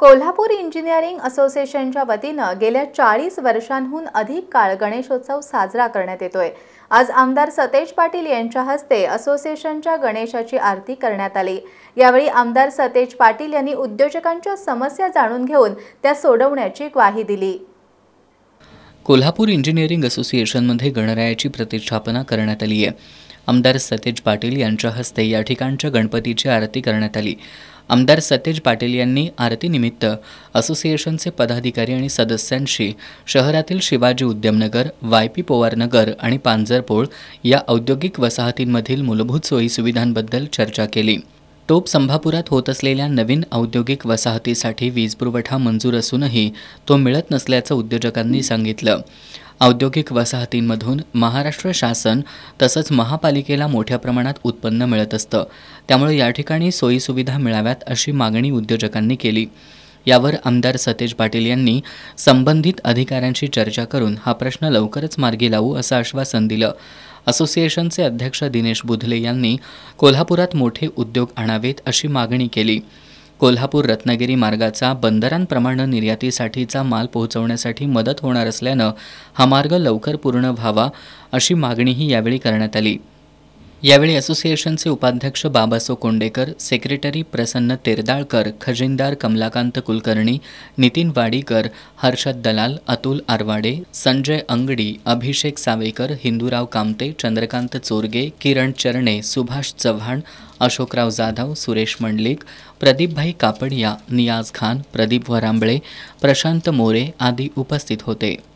Kolhapur engineering असोसिएशनच्या वतीनं गेल्या चाळीस वर्षांहून अधिक काळ गणेशोत्सव साजरा करण्यात येतोय आज आमदार सतेज पाटील यांच्या हस्ते असोसिएशनच्या गणेशाची आरती करण्यात आली यावेळी आमदार सतेज पाटील यांनी उद्योजकांच्या समस्या जाणून घेऊन त्या सोडवण्याची ग्वाही दिली कोल्हापूर इंजिनिअरिंग असोसिएशनमध्ये गणरायाची प्रतिष्ठापना करण्यात आली आहे आमदार सतेज पाटील यांच्या हस्ते या ठिकाणच्या गणपतीची आरती करण्यात आली आमदार सतेज पाटील यांनी आरतीनिमित्त असोसिएशनचे पदाधिकारी आणि सदस्यांशी शहरातील शिवाजी उद्यमनगर वाय पी पोवारनगर आणि पांजरपोळ या औद्योगिक वसाहतींमधील मूलभूत सोयीसुविधांबद्दल चर्चा केली टोप संभापुरात होत असलेल्या नवीन औद्योगिक वसाहतीसाठी वीज पुरवठा मंजूर असूनही तो मिळत नसल्याचं उद्योजकांनी सांगितलं औद्योगिक वसाहतींमधून महाराष्ट्र शासन तसंच महापालिकेला मोठ्या प्रमाणात उत्पन्न मिळत असतं त्यामुळे या ठिकाणी सोयीसुविधा मिळाव्यात अशी मागणी उद्योजकांनी केली यावर आमदार सतेज पाटील यांनी संबंधित अधिकाऱ्यांशी चर्चा करून हा प्रश्न लवकरच मार्गी लावू असं आश्वासन दिलं असोसिएशनचे अध्यक्ष दिनेश बुधले यांनी कोल्हापुरात मोठे उद्योग आणावेत अशी मागणी केली कोल्हापूर रत्नागिरी मार्गाचा बंदरांप्रमाणे निर्यातीसाठीचा माल पोहोचवण्यासाठी मदत होणार असल्यानं हा मार्ग लवकर पूर्ण व्हावा अशी मागणीही यावेळी करण्यात आली यावेळी असोसिएशनचे उपाध्यक्ष बाबासो कोंडेकर सेक्रेटरी प्रसन्न तेरदाळकर खजिनदार कमलाकांत कुलकर्णी नितीन वाडीकर हर्षद दलाल अतुल आरवाडे संजय अंगडी अभिषेक सावेकर हिंदूराव कामते चंद्रकांत चोरगे किरण चरणे सुभाष चव्हाण अशोकराव जाधव सुरेश मंडलिक प्रदीपभाई कापडिया नियाज खान प्रदीप वरांबळे प्रशांत मोरे आदी उपस्थित होते